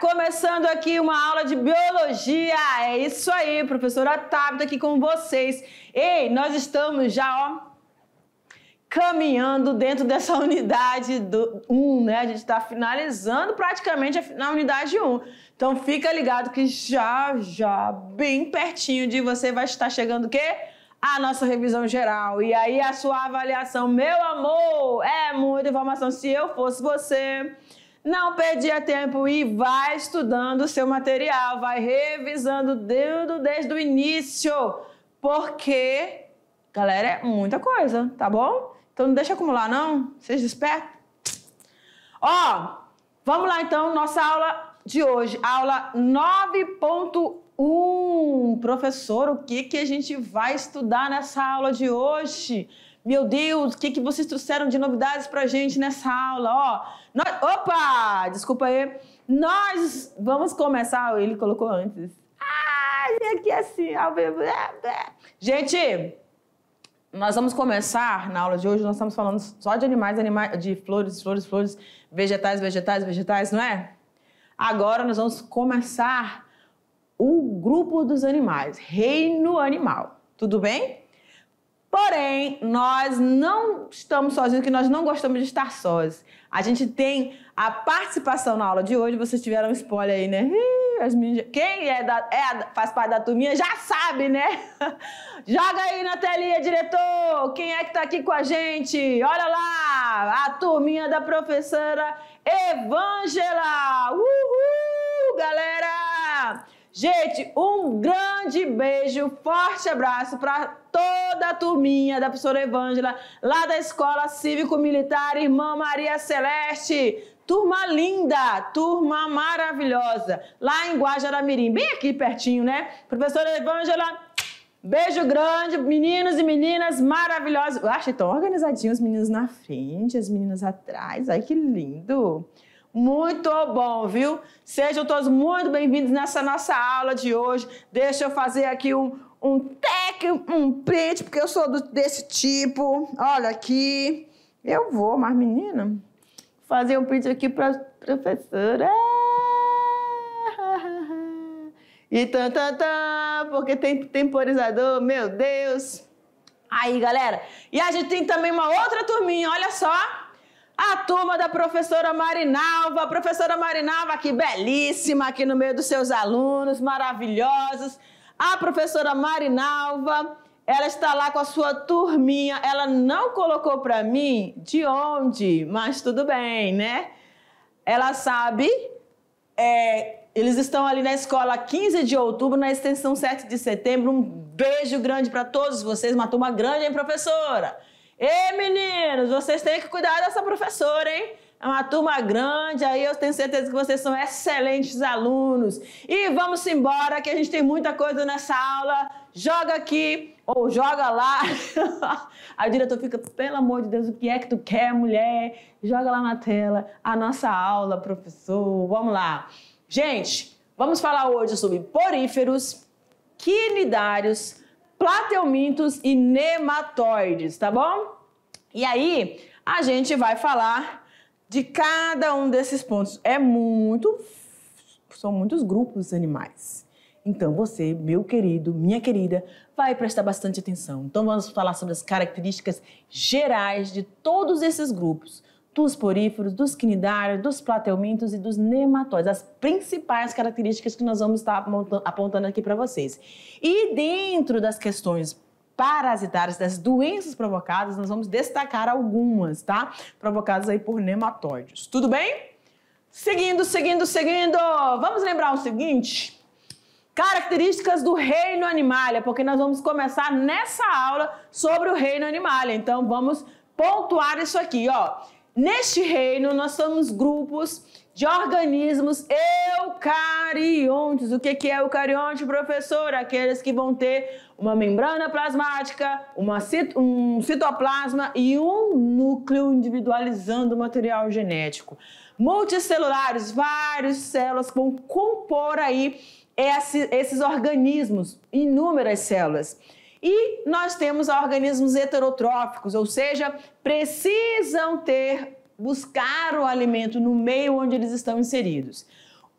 Começando aqui uma aula de biologia. É isso aí, professora Tabita aqui com vocês. Ei, nós estamos já, ó, caminhando dentro dessa unidade 1, um, né? A gente está finalizando praticamente na unidade 1. Um. Então fica ligado que já, já, bem pertinho de você vai estar chegando o quê? A nossa revisão geral. E aí a sua avaliação, meu amor, é muita informação. Se eu fosse você, não perdia tempo e vai estudando o seu material, vai revisando desde, desde o início, porque, galera, é muita coisa, tá bom? Então não deixa acumular, não. Seja esperto. Ó, vamos lá então, nossa aula de hoje, aula 9.1. Professor, o que, que a gente vai estudar nessa aula de hoje? Meu Deus, o que, que vocês trouxeram de novidades para a gente nessa aula? Ó, nós, opa! Desculpa aí. Nós vamos começar. Ele colocou antes. Ah, aqui assim, é, é. Gente, nós vamos começar na aula de hoje. Nós estamos falando só de animais, animais, de flores, flores, flores, vegetais, vegetais, vegetais, não é? Agora nós vamos começar o grupo dos animais, reino animal. Tudo bem? Porém, nós não estamos sozinhos, que nós não gostamos de estar sós. A gente tem a participação na aula de hoje, vocês tiveram um spoiler aí, né? As meninas, quem é, da, é faz parte da turminha já sabe, né? Joga aí na telinha, diretor! Quem é que tá aqui com a gente? Olha lá! A turminha da professora Evangela! Uhul, galera! Gente, um grande beijo, forte abraço para toda a turminha da professora Evângela, lá da Escola Cívico-Militar Irmã Maria Celeste. Turma linda, turma maravilhosa, lá em Guajaramirim, bem aqui pertinho, né? Professora Evângela, beijo grande, meninos e meninas maravilhosos. Eu acho tão organizadinhos, os meninos na frente, as meninas atrás, ai que lindo. Muito bom, viu? Sejam todos muito bem-vindos nessa nossa aula de hoje. Deixa eu fazer aqui um, um tech, um print, porque eu sou do, desse tipo. Olha aqui. Eu vou, mas menina, fazer um print aqui para professora. E tan, tan, tan, porque tem temporizador, meu Deus. Aí, galera. E a gente tem também uma outra turminha, olha só a turma da professora Marinalva. Professora Marinalva, aqui belíssima, aqui no meio dos seus alunos, maravilhosos. A professora Marinalva, ela está lá com a sua turminha. Ela não colocou para mim de onde, mas tudo bem, né? Ela sabe, é, eles estão ali na escola 15 de outubro, na extensão 7 de setembro. Um beijo grande para todos vocês, uma turma grande, hein, professora? Ei, meninos, vocês têm que cuidar dessa professora, hein? É uma turma grande, aí eu tenho certeza que vocês são excelentes alunos. E vamos embora, que a gente tem muita coisa nessa aula. Joga aqui ou joga lá. A diretora fica, pelo amor de Deus, o que é que tu quer, mulher? Joga lá na tela a nossa aula, professor. Vamos lá. Gente, vamos falar hoje sobre poríferos, quinidários, plateumintos e nematóides, tá bom? E aí, a gente vai falar de cada um desses pontos. É muito. São muitos grupos animais. Então você, meu querido, minha querida, vai prestar bastante atenção. Então vamos falar sobre as características gerais de todos esses grupos dos poríferos, dos quinidários, dos plateumintos e dos nematóides, as principais características que nós vamos estar apontando aqui para vocês. E dentro das questões parasitárias, das doenças provocadas, nós vamos destacar algumas, tá? Provocadas aí por nematóides. Tudo bem? Seguindo, seguindo, seguindo. Vamos lembrar o seguinte, características do reino É porque nós vamos começar nessa aula sobre o reino animal. Então vamos pontuar isso aqui, ó. Neste reino, nós somos grupos de organismos eucariontes. O que é eucarionte, professor? Aqueles que vão ter uma membrana plasmática, uma um citoplasma e um núcleo individualizando o material genético. Multicelulares, várias células vão compor aí esses organismos, inúmeras células. E nós temos organismos heterotróficos, ou seja, precisam ter, buscar o alimento no meio onde eles estão inseridos.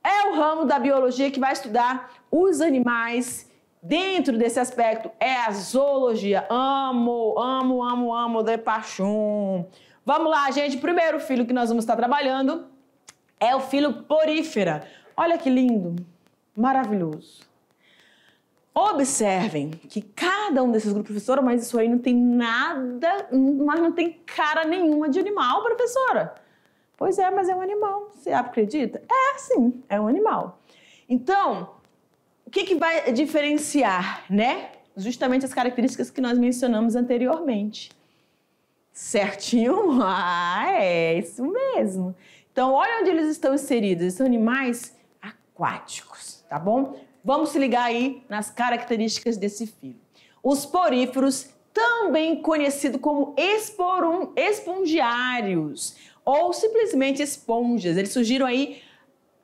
É o ramo da biologia que vai estudar os animais. Dentro desse aspecto é a zoologia. Amo, amo, amo, amo de paixão. Vamos lá, gente. Primeiro filho que nós vamos estar trabalhando é o filo porífera. Olha que lindo, maravilhoso. Observem que cada um desses grupos, professora, mas isso aí não tem nada, mas não tem cara nenhuma de animal, professora. Pois é, mas é um animal. Você acredita? É, sim, é um animal. Então, o que, que vai diferenciar, né? Justamente as características que nós mencionamos anteriormente. Certinho? Ah, é isso mesmo. Então, olha onde eles estão inseridos. Eles são animais aquáticos, tá bom? Vamos se ligar aí nas características desse filo. Os poríferos, também conhecido como esporum, espongiários ou simplesmente esponjas, eles surgiram aí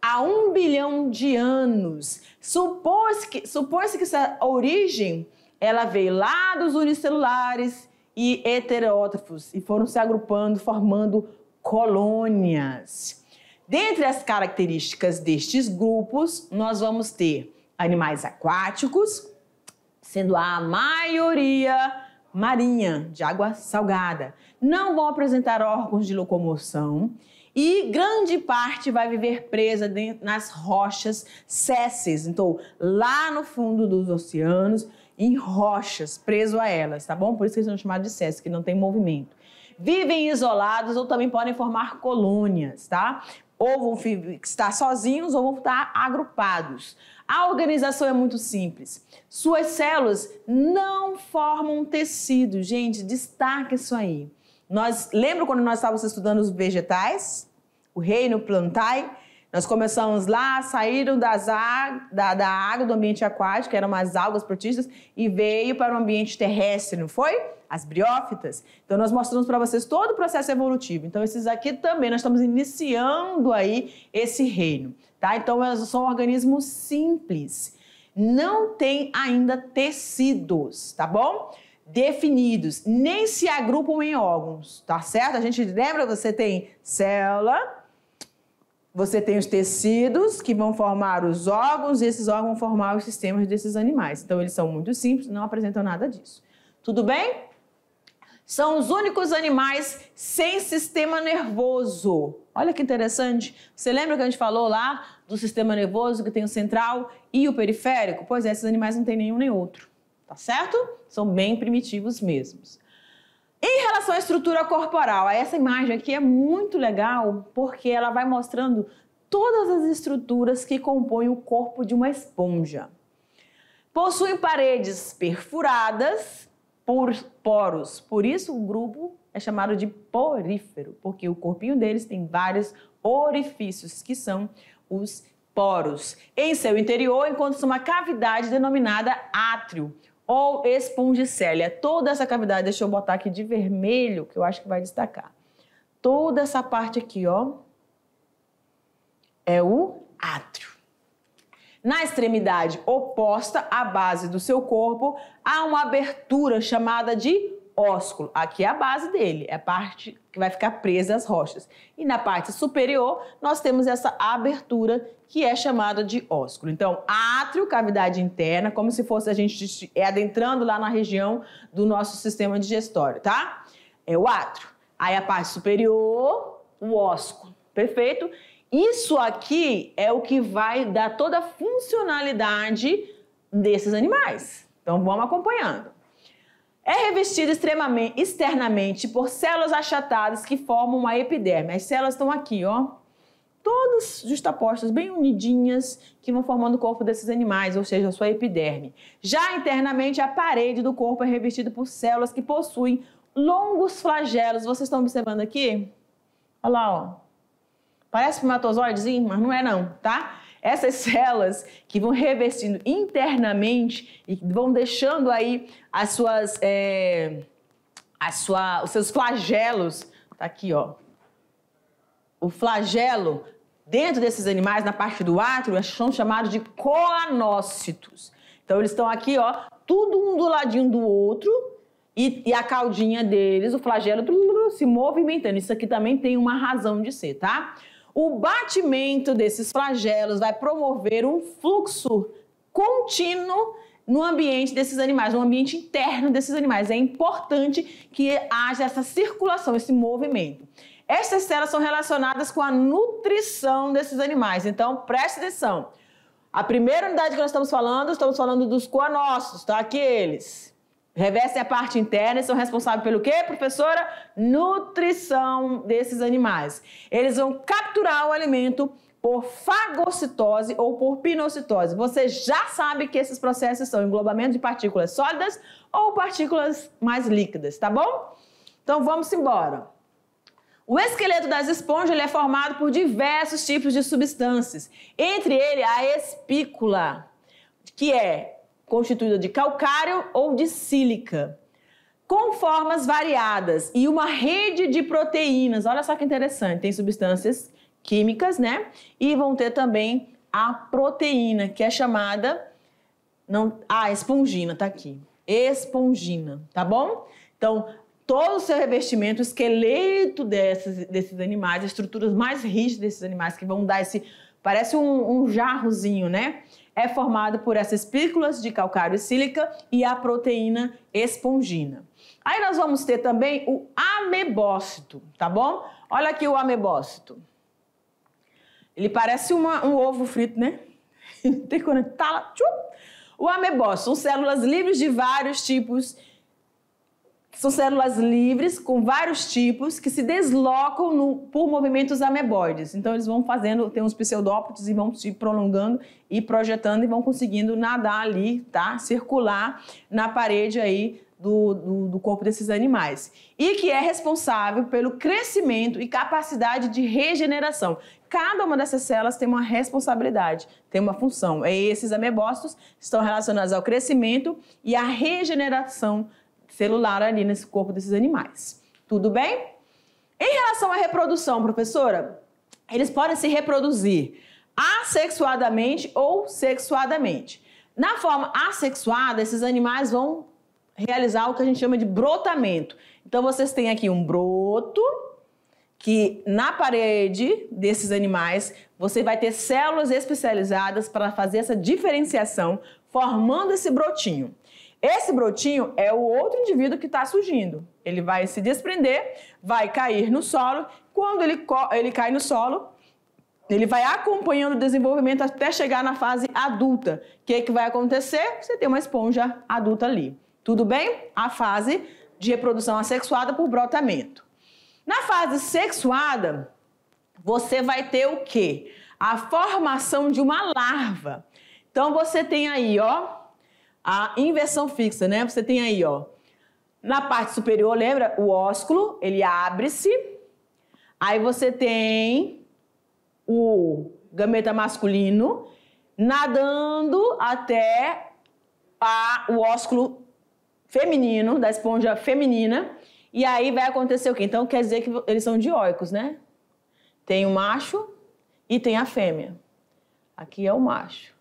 há um bilhão de anos. Supôs que, supôs que essa origem ela veio lá dos unicelulares e heterótrofos e foram se agrupando, formando colônias. Dentre as características destes grupos, nós vamos ter animais aquáticos, sendo a maioria marinha, de água salgada. Não vão apresentar órgãos de locomoção e grande parte vai viver presa nas rochas sesses, então lá no fundo dos oceanos, em rochas, preso a elas, tá bom? Por isso que eles são chamados de sesses, que não tem movimento. Vivem isolados ou também podem formar colônias, tá? Ou vão estar sozinhos ou vão estar agrupados. A organização é muito simples. Suas células não formam tecido, gente, destaque isso aí. Nós lembra quando nós estávamos estudando os vegetais, o reino plantae? Nós começamos lá, saíram das da, da água do ambiente aquático, que eram as algas protistas, e veio para o ambiente terrestre, não foi? As briófitas. Então, nós mostramos para vocês todo o processo evolutivo. Então, esses aqui também, nós estamos iniciando aí esse reino tá? Então, elas são organismos simples. Não tem ainda tecidos, tá bom? Definidos, nem se agrupam em órgãos, tá certo? A gente lembra, você tem célula, você tem os tecidos que vão formar os órgãos e esses órgãos vão formar os sistemas desses animais. Então, eles são muito simples, não apresentam nada disso. Tudo bem? são os únicos animais sem sistema nervoso. Olha que interessante. Você lembra que a gente falou lá do sistema nervoso que tem o central e o periférico? Pois é, esses animais não têm nenhum nem outro, tá certo? São bem primitivos mesmos. Em relação à estrutura corporal, essa imagem aqui é muito legal porque ela vai mostrando todas as estruturas que compõem o corpo de uma esponja. Possuem paredes perfuradas por poros. Por isso o grupo é chamado de porífero, porque o corpinho deles tem vários orifícios, que são os poros. Em seu interior encontra-se uma cavidade denominada átrio ou espongicélia. Toda essa cavidade, deixa eu botar aqui de vermelho, que eu acho que vai destacar. Toda essa parte aqui, ó, é o átrio. Na extremidade oposta à base do seu corpo, há uma abertura chamada de ósculo. Aqui é a base dele, é a parte que vai ficar presa às rochas. E na parte superior, nós temos essa abertura que é chamada de ósculo. Então, átrio, cavidade interna, como se fosse a gente é adentrando lá na região do nosso sistema digestório, tá? É o átrio. Aí a parte superior, o ósculo. Perfeito? Isso aqui é o que vai dar toda a funcionalidade desses animais. Então vamos acompanhando. É revestido externamente por células achatadas que formam uma epiderme. As células estão aqui, ó. Todas justapostas, bem unidinhas, que vão formando o corpo desses animais, ou seja, a sua epiderme. Já internamente, a parede do corpo é revestida por células que possuem longos flagelos. Vocês estão observando aqui? Olha lá, ó Parece espermatozoidezinho, mas não é não, tá? Essas células que vão revestindo internamente e vão deixando aí as suas, é, as sua, os seus flagelos, tá aqui, ó. O flagelo dentro desses animais, na parte do átrio, são é chamados de coanócitos. Então eles estão aqui, ó, tudo um do ladinho do outro e, e a caudinha deles, o flagelo, se movimentando. Isso aqui também tem uma razão de ser, tá? O batimento desses flagelos vai promover um fluxo contínuo no ambiente desses animais, no ambiente interno desses animais. É importante que haja essa circulação, esse movimento. Estas células são relacionadas com a nutrição desses animais, então preste atenção. A primeira unidade que nós estamos falando, estamos falando dos coanócitos, tá? Aqueles Revestem a parte interna e são responsáveis pelo quê, professora? Nutrição desses animais. Eles vão capturar o alimento por fagocitose ou por pinocitose. Você já sabe que esses processos são englobamento de partículas sólidas ou partículas mais líquidas, tá bom? Então vamos embora. O esqueleto das esponjas é formado por diversos tipos de substâncias, entre ele a espícula, que é constituída de calcário ou de sílica, com formas variadas e uma rede de proteínas. Olha só que interessante, tem substâncias químicas, né? E vão ter também a proteína, que é chamada não, a ah, espongina, tá aqui. Espongina, tá bom? Então, todo o seu revestimento, o esqueleto desses, desses animais, as estruturas mais rígidas desses animais que vão dar esse. Parece um, um jarrozinho, né? é formado por essas pílulas de calcário e sílica e a proteína espongina. Aí nós vamos ter também o amebócito, tá bom? Olha aqui o amebócito. Ele parece uma, um ovo frito, né? Tem quando tá lá. Tchum. O amebócito são células livres de vários tipos são células livres com vários tipos que se deslocam no, por movimentos ameboides. Então eles vão fazendo, tem uns pseudópodes e vão se prolongando e projetando e vão conseguindo nadar ali, tá? Circular na parede aí do, do, do, corpo desses animais e que é responsável pelo crescimento e capacidade de regeneração. Cada uma dessas células tem uma responsabilidade, tem uma função. E é esses amebócitos estão relacionados ao crescimento e à regeneração celular ali nesse corpo desses animais. Tudo bem? Em relação à reprodução, professora, eles podem se reproduzir assexuadamente ou sexuadamente. Na forma assexuada, esses animais vão realizar o que a gente chama de brotamento. Então, vocês têm aqui um broto, que na parede desses animais você vai ter células especializadas para fazer essa diferenciação, formando esse brotinho. Esse brotinho é o outro indivíduo que está surgindo. Ele vai se desprender, vai cair no solo. Quando ele, ele cai no solo, ele vai acompanhando o desenvolvimento até chegar na fase adulta. O que, é que vai acontecer? Você tem uma esponja adulta ali. Tudo bem? A fase de reprodução assexuada por brotamento. Na fase sexuada, você vai ter o quê? A formação de uma larva. Então você tem aí, ó, a inversão fixa, né? Você tem aí, ó. Na parte superior, lembra? O ósculo, ele abre-se. Aí você tem o gameta masculino nadando até a, o ósculo feminino, da esponja feminina. E aí vai acontecer o quê? Então quer dizer que eles são dioicos, né? Tem o macho e tem a fêmea. Aqui é o macho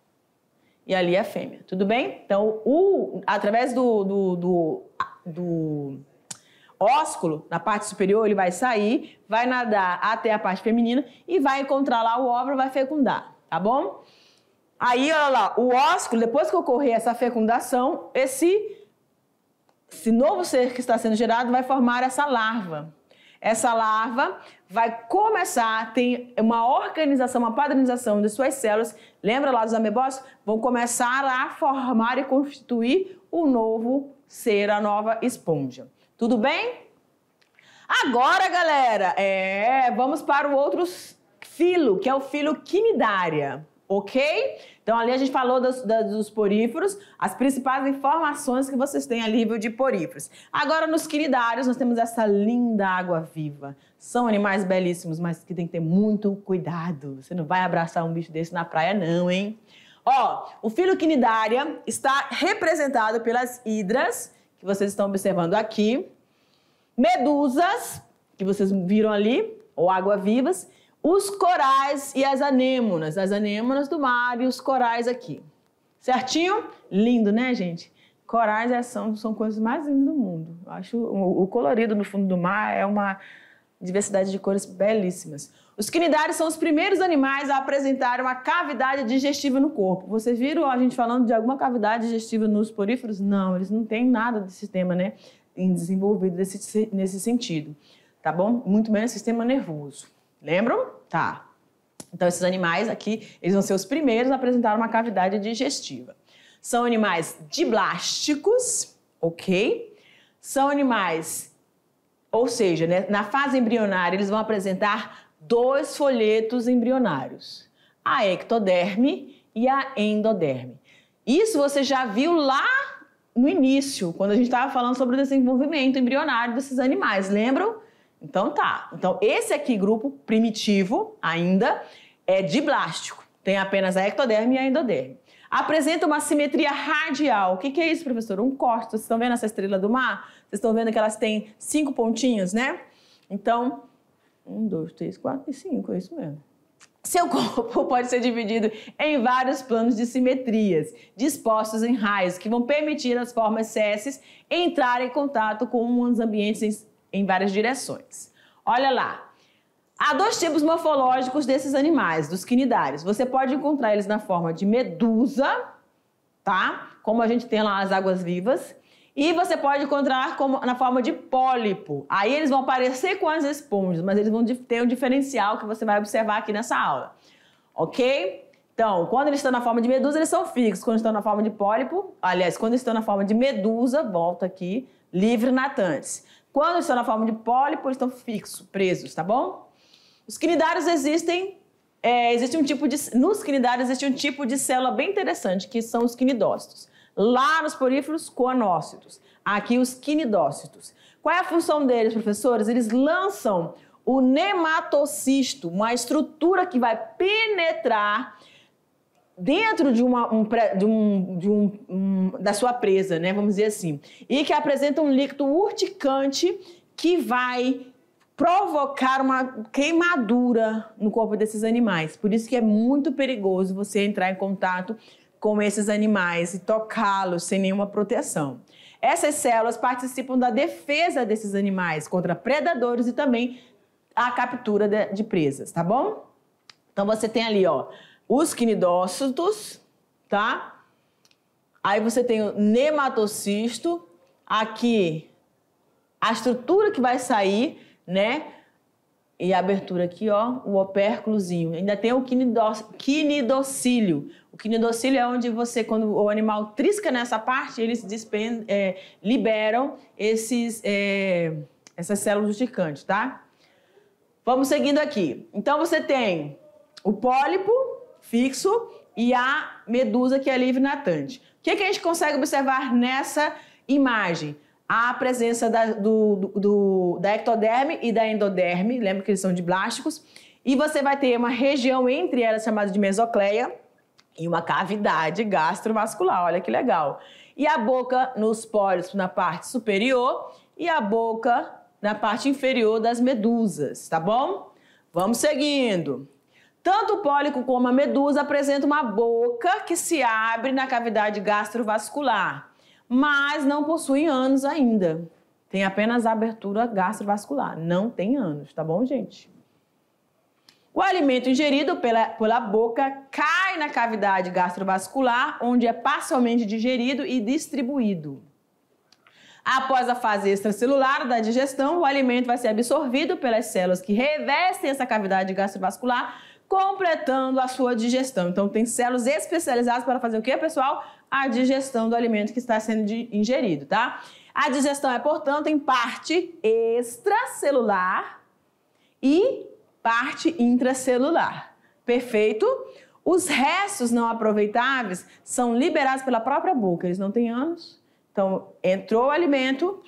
e ali é a fêmea. Tudo bem? Então, o, através do, do, do, do ósculo, na parte superior, ele vai sair, vai nadar até a parte feminina e vai encontrar lá o óvulo, vai fecundar, tá bom? Aí, olha lá, o ósculo, depois que ocorrer essa fecundação, esse, esse novo ser que está sendo gerado vai formar essa larva. Essa larva vai começar, tem uma organização, uma padronização de suas células, lembra lá dos amebós? Vão começar a formar e constituir o novo ser, a nova esponja. Tudo bem? Agora, galera, é, vamos para o outro filo, que é o filo quinidária, ok? Então, ali a gente falou dos, dos poríferos, as principais informações que vocês têm a nível de poríferos. Agora, nos quinidários, nós temos essa linda água viva, são animais belíssimos, mas que tem que ter muito cuidado. Você não vai abraçar um bicho desse na praia, não, hein? Ó, o filo-quinidária está representado pelas hidras, que vocês estão observando aqui, medusas, que vocês viram ali, ou água-vivas, os corais e as anêmonas, as anêmonas do mar e os corais aqui. Certinho? Lindo, né, gente? Corais é- são, são coisas mais lindas do mundo. Eu acho o, o colorido no fundo do mar é uma diversidade de cores belíssimas. Os quinidários são os primeiros animais a apresentar uma cavidade digestiva no corpo. Vocês viram a gente falando de alguma cavidade digestiva nos poríferos? Não, eles não têm nada de sistema, né? Desenvolvido desse, nesse sentido, tá bom? Muito menos sistema nervoso. Lembram? Tá. Então, esses animais aqui, eles vão ser os primeiros a apresentar uma cavidade digestiva. São animais diblásticos, ok? São animais ou seja, né, na fase embrionária, eles vão apresentar dois folhetos embrionários: a ectoderme e a endoderme. Isso você já viu lá no início, quando a gente estava falando sobre o desenvolvimento embrionário desses animais, lembram? Então tá. Então esse aqui grupo primitivo ainda é diblástico, tem apenas a ectoderme e a endoderme apresenta uma simetria radial. O que, que é isso, professor? Um corte. Vocês estão vendo essa estrela do mar? Vocês estão vendo que elas têm cinco pontinhos, né? Então, um, dois, três, quatro e cinco, é isso mesmo. Seu corpo pode ser dividido em vários planos de simetrias, dispostos em raios, que vão permitir as formas CS entrarem em contato com os ambientes em várias direções. Olha lá, Há dois tipos morfológicos desses animais, dos quinidários. Você pode encontrar eles na forma de medusa, tá? Como a gente tem lá nas águas-vivas. E você pode encontrar como, na forma de pólipo. Aí eles vão parecer com as esponjas, mas eles vão ter um diferencial que você vai observar aqui nessa aula. Ok? Então, quando eles estão na forma de medusa, eles são fixos. Quando estão na forma de pólipo, aliás, quando estão na forma de medusa, volta aqui, livre natantes. Quando estão na forma de pólipo, eles estão fixos, presos, tá bom? Os quinidários existem. É, existe um tipo de, nos quinidários existe um tipo de célula bem interessante, que são os quinidócitos. Lá nos poríferos, conócitos Aqui, os quinidócitos. Qual é a função deles, professores? Eles lançam o nematocisto, uma estrutura que vai penetrar dentro de uma um, de um, de um, um, da sua presa, né? Vamos dizer assim, e que apresenta um líquido urticante que vai provocar uma queimadura no corpo desses animais. Por isso que é muito perigoso você entrar em contato com esses animais e tocá-los sem nenhuma proteção. Essas células participam da defesa desses animais contra predadores e também a captura de, presas, tá bom? Então você tem ali, ó, os quinidócitos, tá? Aí você tem o nematocisto, aqui a estrutura que vai sair né? E a abertura aqui, ó, o opérculozinho. Ainda tem o quinidocílio. O quinidocílio é onde você, quando o animal trisca nessa parte, eles despend, é, liberam esses, é, essas células urticantes, tá? Vamos seguindo aqui. Então você tem o pólipo fixo e a medusa que é livre natante. O que, que a gente consegue observar nessa imagem? a presença da, do, do, do, da ectoderme e da endoderme, lembra que eles são de diblásticos, e você vai ter uma região entre elas chamada de mesocleia e uma cavidade gastrovascular, olha que legal. E a boca nos pólios na parte superior e a boca na parte inferior das medusas, tá bom? Vamos seguindo. Tanto o pólico como a medusa apresentam uma boca que se abre na cavidade gastrovascular mas não possuem anos ainda. Tem apenas abertura gastrovascular, não tem anos, tá bom, gente? O alimento ingerido pela, pela boca cai na cavidade gastrovascular, onde é parcialmente digerido e distribuído. Após a fase extracelular da digestão, o alimento vai ser absorvido pelas células que revestem essa cavidade gastrovascular, completando a sua digestão. Então, tem células especializadas para fazer o que, pessoal? a digestão do alimento que está sendo ingerido, tá? A digestão é, portanto, em parte extracelular e parte intracelular. Perfeito? Os restos não aproveitáveis são liberados pela própria boca, eles não têm ânus. Então, entrou o alimento,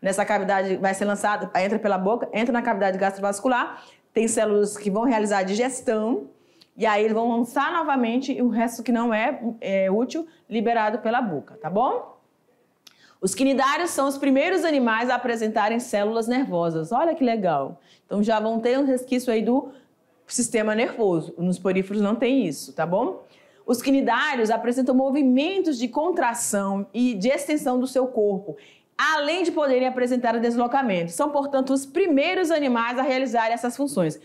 nessa cavidade vai ser lançado, entra pela boca, entra na cavidade gastrovascular, tem células que vão realizar a digestão, e aí eles vão lançar novamente e o resto que não é, é útil, liberado pela boca, tá bom? Os quinidários são os primeiros animais a apresentarem células nervosas. Olha que legal. Então já vão ter um resquício aí do sistema nervoso. Nos poríferos não tem isso, tá bom? Os quinidários apresentam movimentos de contração e de extensão do seu corpo, além de poderem apresentar deslocamento. São, portanto, os primeiros animais a realizar essas funções.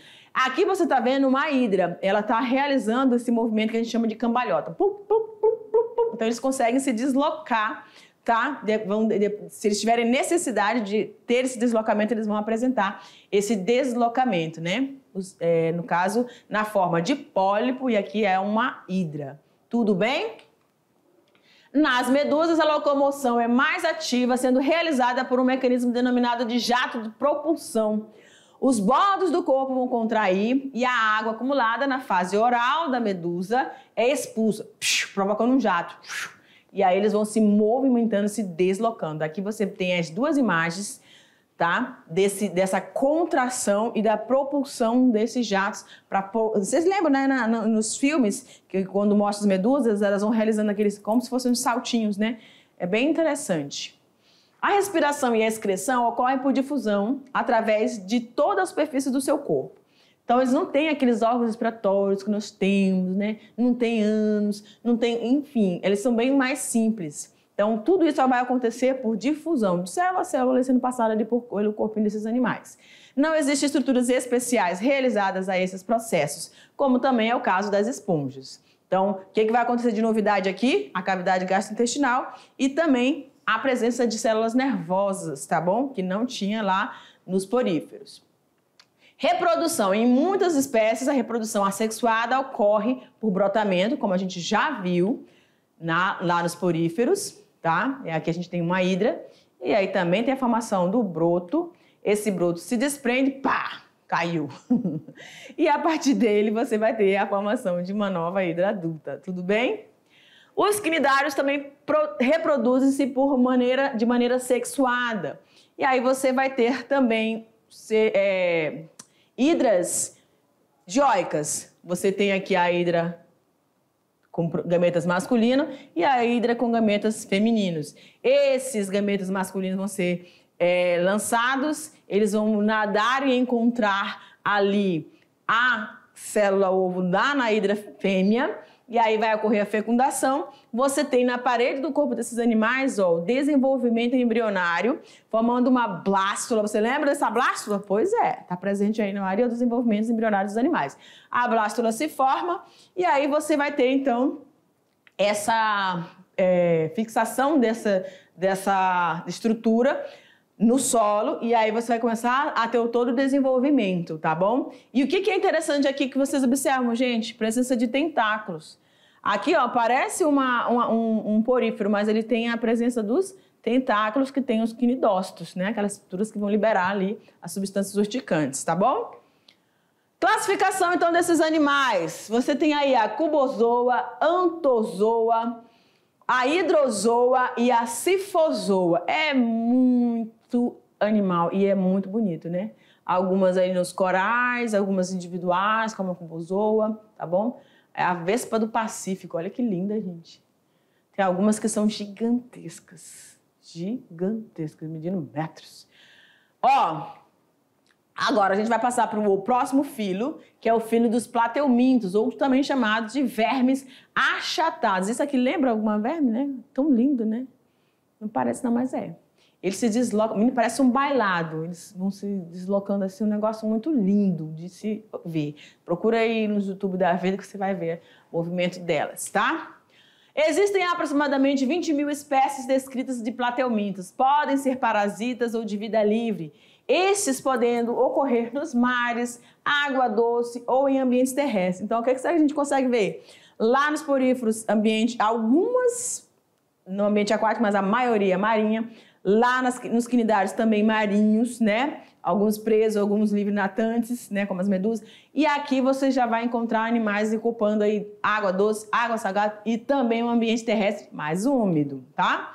Aqui você está vendo uma hidra, ela está realizando esse movimento que a gente chama de cambalhota. Então eles conseguem se deslocar, tá? se eles tiverem necessidade de ter esse deslocamento, eles vão apresentar esse deslocamento, né? É, no caso, na forma de pólipo e aqui é uma hidra. Tudo bem? Nas medusas, a locomoção é mais ativa, sendo realizada por um mecanismo denominado de jato de propulsão. Os bordos do corpo vão contrair e a água acumulada na fase oral da medusa é expulsa, provocando um jato. E aí eles vão se movimentando, se deslocando. Aqui você tem as duas imagens, tá? Desse, dessa contração e da propulsão desses jatos. Pra, vocês lembram, né, na, na, nos filmes, que quando mostra as medusas, elas vão realizando aqueles como se fossem uns saltinhos, né? É bem interessante. A respiração e a excreção ocorrem por difusão através de toda a superfície do seu corpo. Então, eles não têm aqueles órgãos respiratórios que nós temos, né? Não tem ânus, não tem, enfim, eles são bem mais simples. Então, tudo isso vai acontecer por difusão de célula a célula sendo passada ali por, pelo corpo desses animais. Não existem estruturas especiais realizadas a esses processos, como também é o caso das esponjas. Então, o que, que vai acontecer de novidade aqui? A cavidade gastrointestinal e também a presença de células nervosas, tá bom? Que não tinha lá nos poríferos. Reprodução. Em muitas espécies, a reprodução assexuada ocorre por brotamento, como a gente já viu na, lá nos poríferos, tá? E aqui a gente tem uma hidra. E aí também tem a formação do broto. Esse broto se desprende, pá, caiu. e a partir dele você vai ter a formação de uma nova hidra adulta, tudo bem? Os quinidários também reproduzem-se por maneira, de maneira sexuada. E aí você vai ter também é, hidras dioicas. Você tem aqui a hidra com gametas masculinos e a hidra com gametas femininos. Esses gametas masculinos vão ser é, lançados, eles vão nadar e encontrar ali a célula ovo da na hidra fêmea e aí vai ocorrer a fecundação. Você tem na parede do corpo desses animais ó, o desenvolvimento embrionário, formando uma blástula. Você lembra dessa blástula? Pois é, está presente aí na área do desenvolvimento embrionário dos animais. A blástula se forma e aí você vai ter então essa é, fixação dessa, dessa estrutura no solo e aí você vai começar a ter todo o desenvolvimento, tá bom? E o que, é interessante aqui que vocês observam, gente? Presença de tentáculos. Aqui, ó, parece uma, uma, um, um porífero, mas ele tem a presença dos tentáculos que tem os quinidócitos, né? Aquelas estruturas que vão liberar ali as substâncias urticantes, tá bom? Classificação, então, desses animais. Você tem aí a cubozoa, antozoa, a hidrozoa e a cifozoa. É muito muito animal e é muito bonito, né? Algumas aí nos corais, algumas individuais, como a cubozoa, tá bom? É a Vespa do Pacífico, olha que linda, gente. Tem algumas que são gigantescas, gigantescas, medindo metros. Ó, agora a gente vai passar para o próximo filo, que é o filo dos plateumintos, ou também chamados de vermes achatados. Isso aqui lembra alguma verme, né? Tão lindo, né? Não parece, não, mas é eles se deslocam, parece um bailado, eles vão se deslocando assim, um negócio muito lindo de se ver. Procura aí no YouTube da vida que você vai ver o movimento delas, tá? Existem aproximadamente 20 mil espécies descritas de plateumintos. Podem ser parasitas ou de vida livre. Esses podendo ocorrer nos mares, água doce ou em ambientes terrestres. Então, o que, é que a gente consegue ver? Lá nos poríferos, ambiente, algumas no ambiente aquático, mas a maioria marinha, Lá nas, nos quinidários também marinhos, né? Alguns presos, alguns livre-natantes, né? Como as medusas. E aqui você já vai encontrar animais ocupando aí água doce, água salgada e também um ambiente terrestre mais úmido, tá?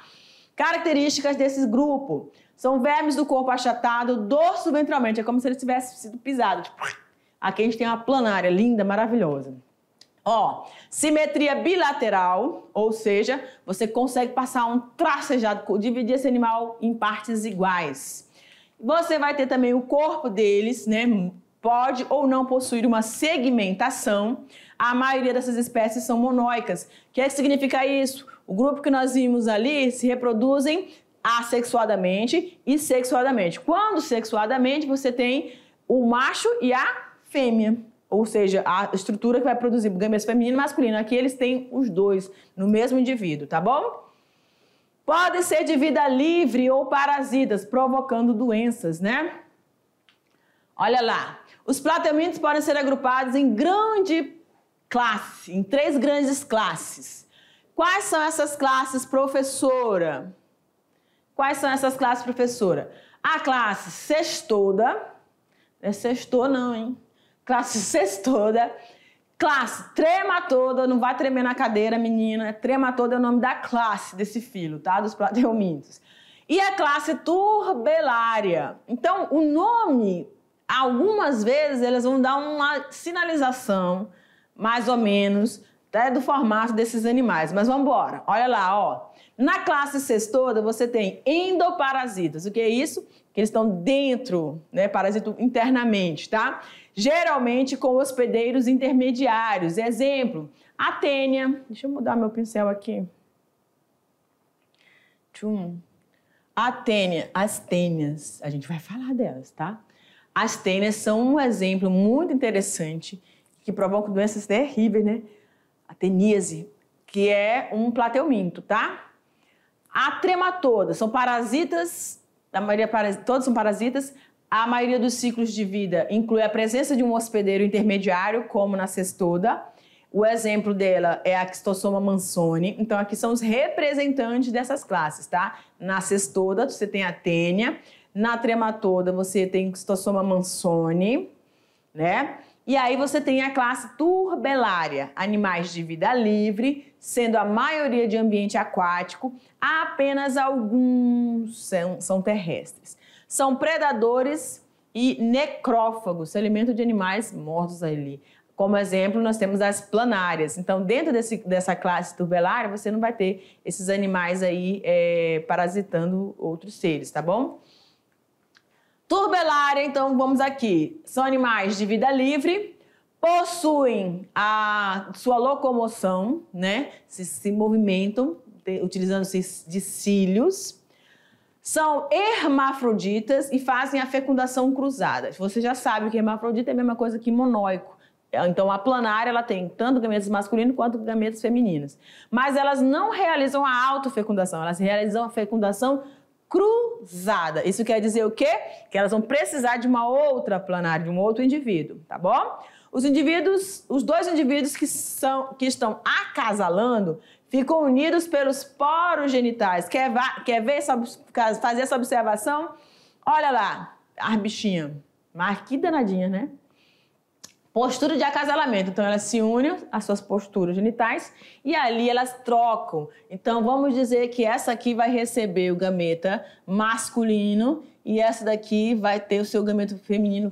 Características desse grupo. São vermes do corpo achatado, dorso ventralmente. É como se ele tivesse sido pisado. Tipo, aqui a gente tem uma planária linda, maravilhosa. Ó, simetria bilateral, ou seja, você consegue passar um tracejado, dividir esse animal em partes iguais. Você vai ter também o corpo deles, né? Pode ou não possuir uma segmentação. A maioria dessas espécies são monoicas. O que, é que significa isso? O grupo que nós vimos ali se reproduzem assexuadamente e sexuadamente. Quando sexuadamente, você tem o macho e a fêmea ou seja, a estrutura que vai produzir gametas feminino e masculino. Aqui eles têm os dois no mesmo indivíduo, tá bom? Pode ser de vida livre ou parasitas, provocando doenças, né? Olha lá. Os platelmintos podem ser agrupados em grande classe, em três grandes classes. Quais são essas classes, professora? Quais são essas classes, professora? A classe sextoda, não é cestou não, hein? classe sextoda, classe, trema toda, não vai tremer na cadeira, menina, trema toda é o nome da classe desse filho, tá? Dos platelmintos. E a classe turbelária. Então, o nome, algumas vezes, eles vão dar uma sinalização, mais ou menos, até do formato desses animais. Mas vamos embora. Olha lá, ó. Na classe sextoda, você tem endoparasitas. O que é isso? Que eles estão dentro, né? Parasito internamente, tá? geralmente com hospedeiros intermediários. Exemplo, Atênia. Deixa eu mudar meu pincel aqui. Tchum. Atênia, as tênias, a gente vai falar delas, tá? As tênias são um exemplo muito interessante que provocam doenças terríveis, né? A teníase, que é um plateuminto, tá? A trematoda, são parasitas, a maioria todos são parasitas. A maioria dos ciclos de vida inclui a presença de um hospedeiro intermediário, como na cestoda. O exemplo dela é a Xistossoma mansoni. Então, aqui são os representantes dessas classes, tá? Na cestoda, você tem a tênia. Na trematoda, você tem Xistossoma mansoni, né? E aí você tem a classe turbelária, animais de vida livre, sendo a maioria de ambiente aquático, apenas alguns são, são terrestres são predadores e necrófagos, se alimentam de animais mortos ali. Como exemplo, nós temos as planárias. Então, dentro desse, dessa classe turbelária, você não vai ter esses animais aí é, parasitando outros seres, tá bom? Turbelária, então vamos aqui. São animais de vida livre, possuem a sua locomoção, né? Se, se movimentam, utilizando-se de cílios são hermafroditas e fazem a fecundação cruzada. Você já sabe que hermafrodita é a mesma coisa que monóico. É, então, a planária ela tem tanto gametas masculinos quanto gametas femininos. Mas elas não realizam a autofecundação, elas realizam a fecundação cruzada. Isso quer dizer o quê? Que elas vão precisar de uma outra planária, de um outro indivíduo, tá bom? Os indivíduos, os dois indivíduos que, são, que estão acasalando ficam unidos pelos poros genitais. Quer, quer ver, fazer essa observação? Olha lá, as bichinhas. Mas que danadinha, né? Postura de acasalamento. Então, elas se unem às suas posturas genitais e ali elas trocam. Então, vamos dizer que essa aqui vai receber o gameta masculino e essa daqui vai ter o seu gameto feminino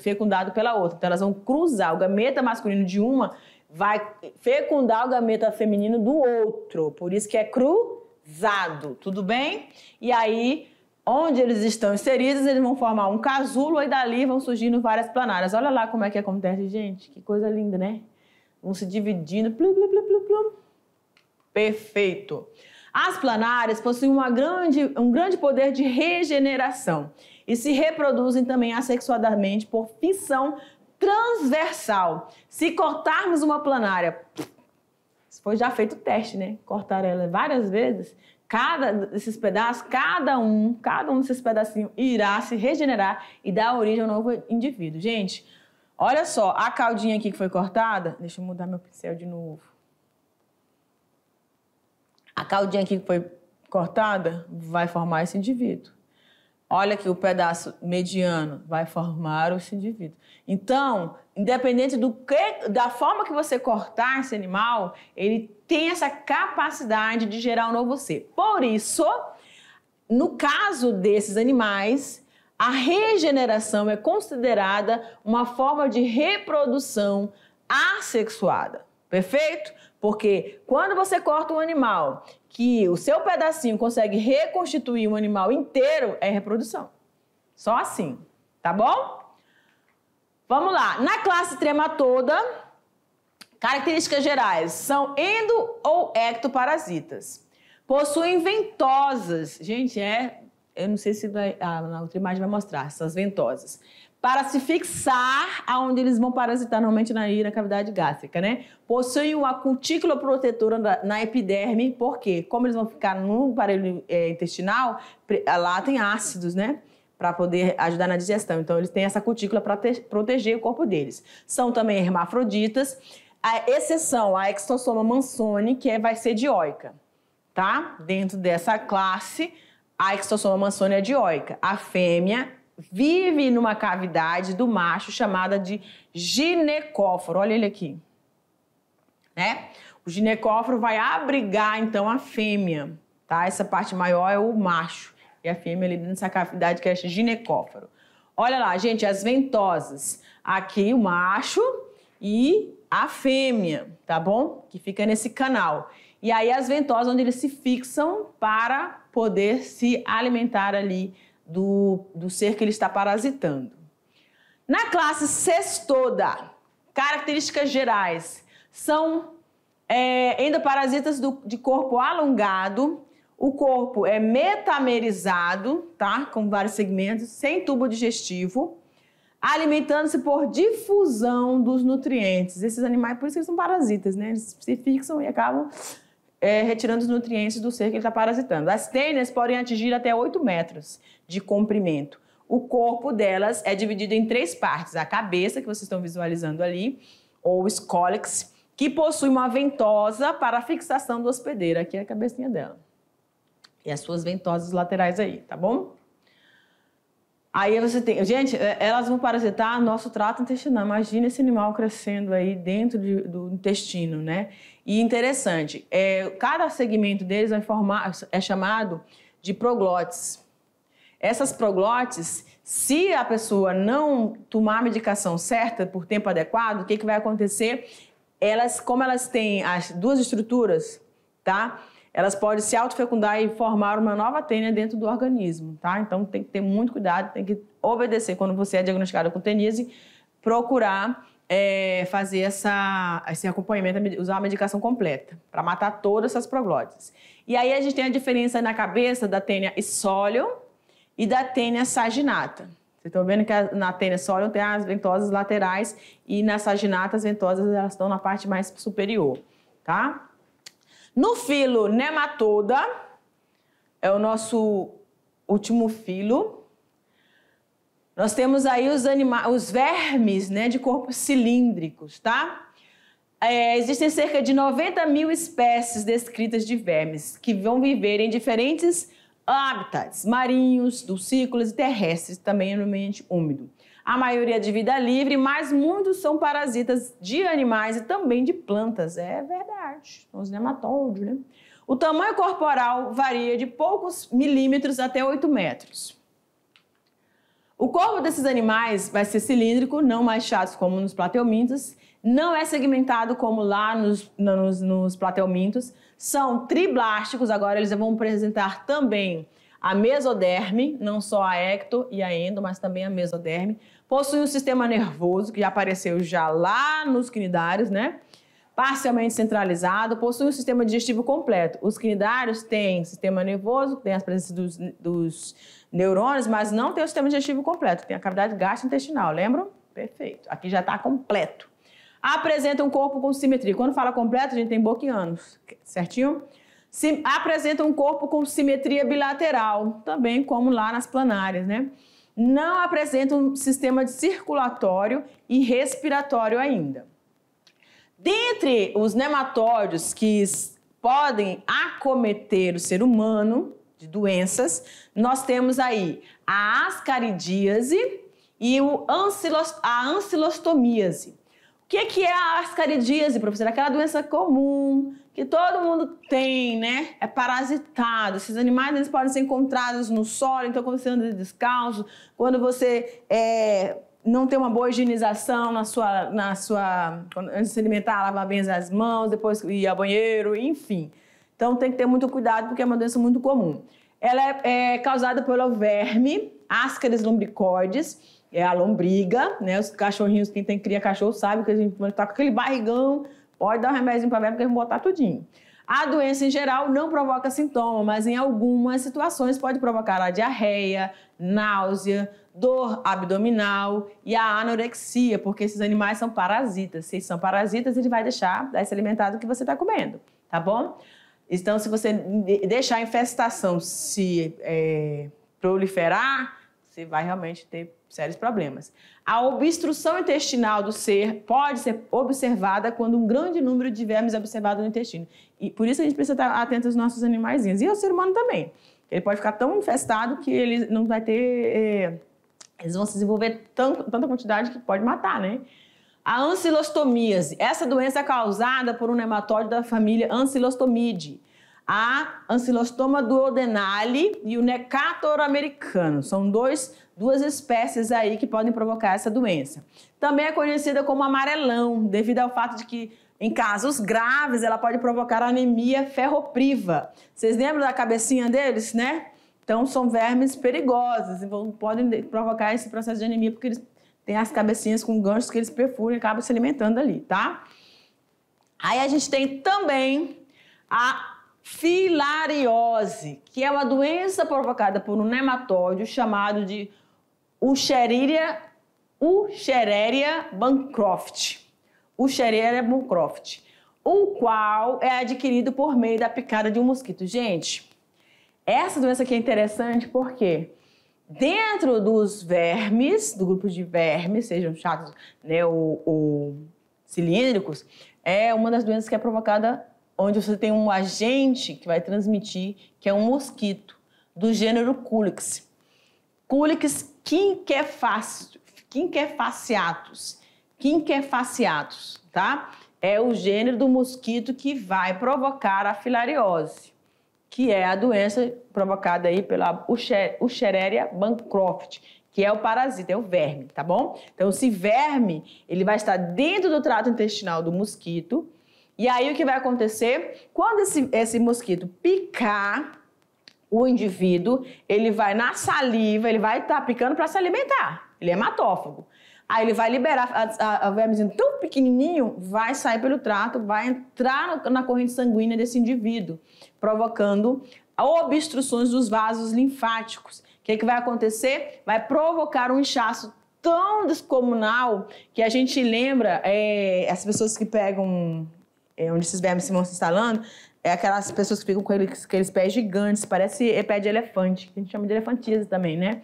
fecundado pela outra. Então, elas vão cruzar o gameta masculino de uma vai fecundar o gameta feminino do outro. Por isso que é cruzado, tudo bem? E aí, onde eles estão inseridos, eles vão formar um casulo e dali vão surgindo várias planárias. Olha lá como é que acontece, gente. Que coisa linda, né? Vão se dividindo. Plum, plum, plum, plum, Perfeito. As planárias possuem uma grande, um grande poder de regeneração e se reproduzem também assexuadamente por fissão transversal. Se cortarmos uma planária, foi já feito o teste, né? Cortar ela várias vezes. Cada desses pedaços, cada um, cada um desses pedacinhos irá se regenerar e dar origem a um novo indivíduo. Gente, olha só, a caudinha aqui que foi cortada, deixa eu mudar meu pincel de novo. A caudinha aqui que foi cortada vai formar esse indivíduo. Olha que o pedaço mediano vai formar o indivíduo. Então, independente do que, da forma que você cortar esse animal, ele tem essa capacidade de gerar um novo ser. Por isso, no caso desses animais, a regeneração é considerada uma forma de reprodução assexuada. Perfeito? Porque quando você corta um animal que o seu pedacinho consegue reconstituir um animal inteiro é reprodução. Só assim, tá bom? Vamos lá. Na classe trema toda, características gerais são endo ou ectoparasitas. Possuem ventosas. Gente, é. Eu não sei se vai, ah, a outra imagem vai mostrar essas ventosas para se fixar aonde eles vão parasitar normalmente na cavidade gástrica, né? Possuem uma cutícula protetora na, na epiderme, porque como eles vão ficar no aparelho é, intestinal, ah, lá tem ácidos, né? Para poder ajudar na digestão. Então, eles têm essa cutícula para proteger o corpo deles. São também hermafroditas. A exceção, a extossoma mansoni, que é, vai ser dioica, tá? Dentro dessa classe, a extossoma mansoni é dioica. A fêmea vive numa cavidade do macho chamada de ginecóforo. Olha ele aqui. Né? O ginecóforo vai abrigar então a fêmea, tá? Essa parte maior é o macho e a fêmea ali nessa cavidade que é ginecóforo. Olha lá, gente, as ventosas. Aqui o macho e a fêmea, tá bom? Que fica nesse canal. E aí as ventosas onde eles se fixam para poder se alimentar ali do, do ser que ele está parasitando. Na classe sextoda, características gerais são é, endoparasitas do, de corpo alongado, o corpo é metamerizado, tá? Com vários segmentos, sem tubo digestivo, alimentando-se por difusão dos nutrientes. Esses animais, por isso eles são parasitas, né? Eles se fixam e acabam é, retirando os nutrientes do ser que ele está parasitando. As tênias podem atingir até 8 metros de comprimento. O corpo delas é dividido em três partes: a cabeça, que vocês estão visualizando ali, ou escólex, que possui uma ventosa para a fixação do hospedeiro. Aqui é a cabecinha dela. E as suas ventosas laterais aí, tá bom? Aí você tem. Gente, é, elas vão parasitar nosso trato intestinal. Imagina esse animal crescendo aí dentro de, do intestino, né? E interessante, é, cada segmento deles é, formar, é chamado de proglotes. Essas proglotes, se a pessoa não tomar a medicação certa por tempo adequado, o que, que vai acontecer? Elas, como elas têm as duas estruturas, tá? Elas podem se autofecundar e formar uma nova tênia dentro do organismo, tá? Então tem que ter muito cuidado, tem que obedecer quando você é diagnosticado com teníase, procurar é, fazer essa, esse acompanhamento, usar a medicação completa para matar todas essas proglótides. E aí a gente tem a diferença na cabeça da tênia sóleo e da tênia saginata. Vocês estão vendo que na tênia sóleo tem as ventosas laterais e na saginata as ventosas elas estão na parte mais superior, tá? No filo nematoda, é o nosso último filo, nós temos aí os, anima os vermes né, de corpos cilíndricos, tá? É, existem cerca de 90 mil espécies descritas de vermes que vão viver em diferentes hábitats marinhos, dulcícolas e terrestres, também no ambiente úmido. A maioria de vida livre, mas muitos são parasitas de animais e também de plantas. É verdade, são os nematóides, né? O tamanho corporal varia de poucos milímetros até 8 metros. O corpo desses animais vai ser cilíndrico, não mais chato como nos plateumintos, não é segmentado como lá nos, nos, nos plateumintos, são triblásticos, agora eles vão apresentar também a mesoderme, não só a ecto e a endo, mas também a mesoderme. Possui um sistema nervoso, que já apareceu já lá nos quinidários, né? parcialmente centralizado, possui um sistema digestivo completo. Os quinidários têm sistema nervoso, têm as presenças dos, dos neurônios, mas não tem o sistema digestivo completo, tem a cavidade gastrointestinal, lembram? Perfeito. Aqui já está completo. Apresenta um corpo com simetria. Quando fala completo, a gente tem boquianos, certinho? Sim, apresenta um corpo com simetria bilateral, também como lá nas planárias, né? Não apresenta um sistema circulatório e respiratório ainda. Dentre os nematóides que podem acometer o ser humano de doenças, nós temos aí a ascaridíase e o a ancilostomíase. O que, que é a ascaridíase, professor? Aquela doença comum que todo mundo tem, né? É parasitado. Esses animais eles podem ser encontrados no solo, então quando você anda descalço, quando você é, não ter uma boa higienização na sua, na sua antes de se alimentar, lavar bem as mãos, depois ir ao banheiro, enfim. Então tem que ter muito cuidado porque é uma doença muito comum. Ela é, é causada pelo verme Ascaris lumbricoides, é a lombriga, né? Os cachorrinhos, quem tem cria cachorro sabe que a gente tá com aquele barrigão, pode dar um remédio para verme porque eles vão botar tudinho. A doença em geral não provoca sintoma, mas em algumas situações pode provocar a diarreia, náusea, dor abdominal e a anorexia, porque esses animais são parasitas. Se são parasitas, ele vai deixar de se alimentar do que você está comendo, tá bom? Então, se você deixar a infestação se é, proliferar, você vai realmente ter sérios problemas. A obstrução intestinal do ser pode ser observada quando um grande número de vermes é observado no intestino. E por isso a gente precisa estar atento aos nossos animaizinhos. E ao ser humano também. Ele pode ficar tão infestado que ele não vai ter. É, eles vão se desenvolver tanto, tanta quantidade que pode matar, né? A ancilostomíase. Essa doença é causada por um nematóide da família Ancilostomide a Ancilostoma duodenale e o Necator americano. São dois, duas espécies aí que podem provocar essa doença. Também é conhecida como amarelão, devido ao fato de que em casos graves, ela pode provocar anemia ferropriva. Vocês lembram da cabecinha deles, né? Então, são vermes perigosos e podem provocar esse processo de anemia porque eles têm as cabecinhas com ganchos que eles perfuram e acabam se alimentando ali, tá? Aí a gente tem também a filariose, que é uma doença provocada por um nematóide chamado de Uxeria, Uxereria bancroft. Uxereria bancroft, o qual é adquirido por meio da picada de um mosquito. Gente, essa doença aqui é interessante porque dentro dos vermes, do grupo de vermes, sejam chatos né, ou, ou cilíndricos, é uma das doenças que é provocada onde você tem um agente que vai transmitir, que é um mosquito, do gênero Culex. Culex quinquefaciatus. Quinquefaciatus, tá? É o gênero do mosquito que vai provocar a filariose, que é a doença provocada aí pela Uchereria bancroft, que é o parasita, é o verme, tá bom? Então, esse verme, ele vai estar dentro do trato intestinal do mosquito, e aí o que vai acontecer? Quando esse, esse mosquito picar o indivíduo, ele vai na saliva, ele vai estar tá picando para se alimentar. Ele é hematófago. Aí ele vai liberar a, a, a vermezinha tão pequenininho, vai sair pelo trato, vai entrar na corrente sanguínea desse indivíduo, provocando obstruções dos vasos linfáticos. O que, é que vai acontecer? Vai provocar um inchaço tão descomunal que a gente lembra é, as pessoas que pegam é, onde esses vermes vão se instalando, é aquelas pessoas que ficam com aqueles, aqueles pés gigantes, parece é pé de elefante, que a gente chama de elefantismo também, né?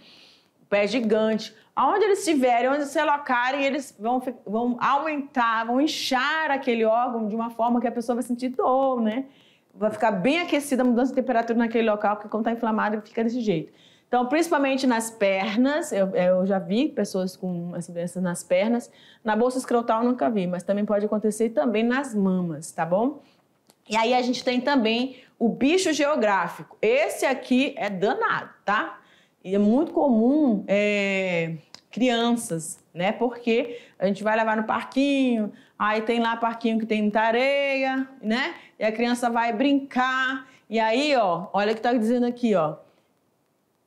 Pé gigante. Aonde eles estiverem, onde se alocarem, eles vão, vão aumentar, vão inchar aquele órgão de uma forma que a pessoa vai sentir dor, né? Vai ficar bem aquecida a mudança de temperatura naquele local, porque quando está inflamado, fica desse jeito. Então, principalmente nas pernas, eu, eu, já vi pessoas com essa doença nas pernas. Na bolsa escrotal eu nunca vi, mas também pode acontecer também nas mamas, tá bom? E aí a gente tem também o bicho geográfico. Esse aqui é danado, tá? E é muito comum é, crianças, né? Porque a gente vai levar no parquinho, aí tem lá parquinho que tem muita areia, né? E a criança vai brincar. E aí, ó, olha o que tá dizendo aqui, ó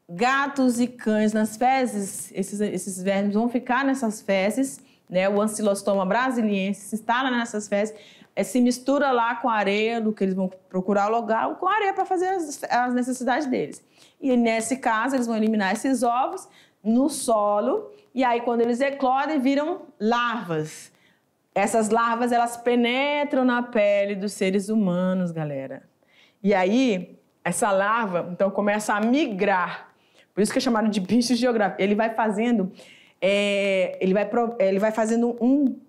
gatos e cães nas fezes, esses, esses vermes vão ficar nessas fezes, né? O ancilostoma brasiliense se instala nessas fezes, é, se mistura lá com a areia do que eles vão procurar o local, com a areia para fazer as, as, necessidades deles. E nesse caso, eles vão eliminar esses ovos no solo, e aí quando eles eclodem, viram larvas. Essas larvas, elas penetram na pele dos seres humanos, galera. E aí, essa larva, então, começa a migrar por isso que é chamado de bicho geográfico. Ele vai fazendo, é, ele, vai, é, ele vai fazendo um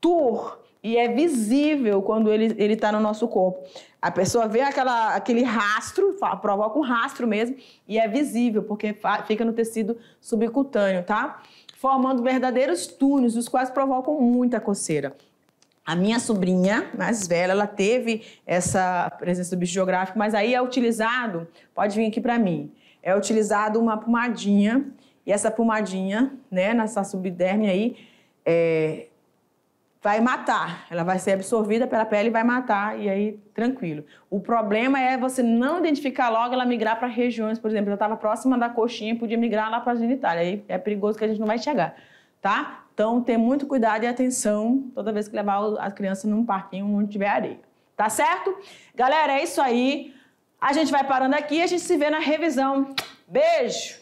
tour e é visível quando ele ele está no nosso corpo. A pessoa vê aquela, aquele rastro, provoca um rastro mesmo e é visível porque fica no tecido subcutâneo, tá? Formando verdadeiros túneis, os quais provocam muita coceira. A minha sobrinha, mais velha, ela teve essa presença do bicho geográfico, mas aí é utilizado, pode vir aqui para mim é utilizado uma pomadinha, e essa pomadinha, né, nessa subderme aí, é, vai matar. Ela vai ser absorvida pela pele e vai matar, e aí tranquilo. O problema é você não identificar logo ela migrar para regiões, por exemplo, ela estava próxima da coxinha, podia migrar lá para a genitália, aí é perigoso que a gente não vai chegar, tá? Então, ter muito cuidado e atenção toda vez que levar a criança num parquinho onde tiver areia. Tá certo? Galera, é isso aí. A gente vai parando aqui e a gente se vê na revisão. Beijo!